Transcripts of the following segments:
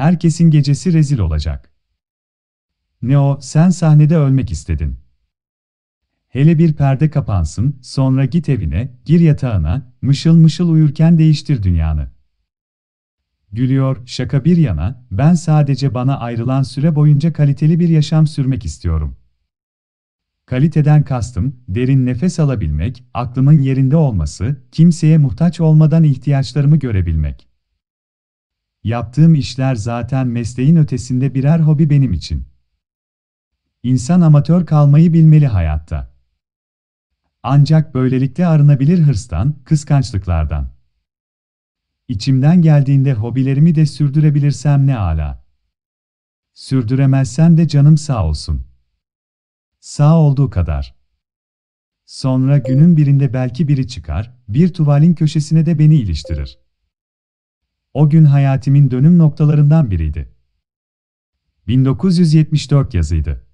Herkesin gecesi rezil olacak. Neo, sen sahnede ölmek istedin. Hele bir perde kapansın, sonra git evine, gir yatağına, mışıl mışıl uyurken değiştir dünyanı. Gülüyor, şaka bir yana, ben sadece bana ayrılan süre boyunca kaliteli bir yaşam sürmek istiyorum. Kaliteden kastım, derin nefes alabilmek, aklımın yerinde olması, kimseye muhtaç olmadan ihtiyaçlarımı görebilmek. Yaptığım işler zaten mesleğin ötesinde birer hobi benim için. İnsan amatör kalmayı bilmeli hayatta. Ancak böylelikle arınabilir hırstan, kıskançlıklardan. İçimden geldiğinde hobilerimi de sürdürebilirsem ne ala. Sürdüremezsem de canım sağ olsun. Sağ olduğu kadar. Sonra günün birinde belki biri çıkar, bir tuvalin köşesine de beni iliştirir. O gün hayatimin dönüm noktalarından biriydi. 1974 yazıydı.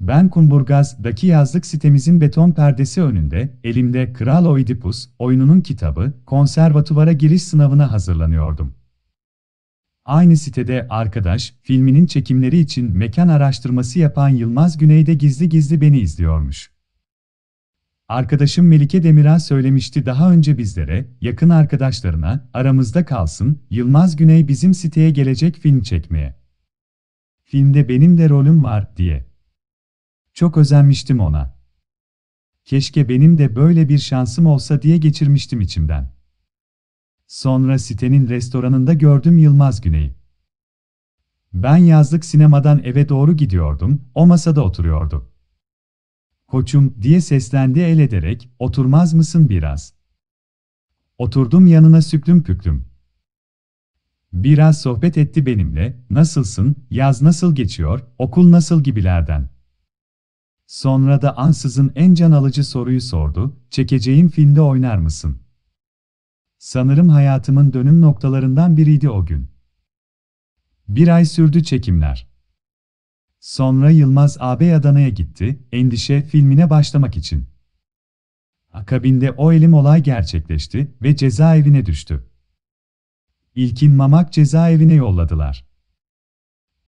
Ben Kumburgaz'daki yazlık sitemizin beton perdesi önünde, elimde Kral Oidipus oyununun kitabı, konservatuvara giriş sınavına hazırlanıyordum. Aynı sitede Arkadaş filminin çekimleri için mekan araştırması yapan Yılmaz Güney'de gizli gizli beni izliyormuş. Arkadaşım Melike Demirel söylemişti daha önce bizlere, yakın arkadaşlarına, aramızda kalsın, Yılmaz Güney bizim siteye gelecek film çekmeye. Filmde benim de rolüm var, diye. Çok özenmiştim ona. Keşke benim de böyle bir şansım olsa diye geçirmiştim içimden. Sonra sitenin restoranında gördüm Yılmaz Güney'i. Ben yazlık sinemadan eve doğru gidiyordum, o masada oturuyordu koçum diye seslendi el ederek, oturmaz mısın biraz? Oturdum yanına süklüm püklüm. Biraz sohbet etti benimle, nasılsın, yaz nasıl geçiyor, okul nasıl gibilerden. Sonra da ansızın en can alıcı soruyu sordu, çekeceğim filmde oynar mısın? Sanırım hayatımın dönüm noktalarından biriydi o gün. Bir ay sürdü çekimler. Sonra Yılmaz ağabey Adana'ya gitti, Endişe filmine başlamak için. Akabinde o elim olay gerçekleşti ve cezaevine düştü. İlkin Mamak cezaevine yolladılar.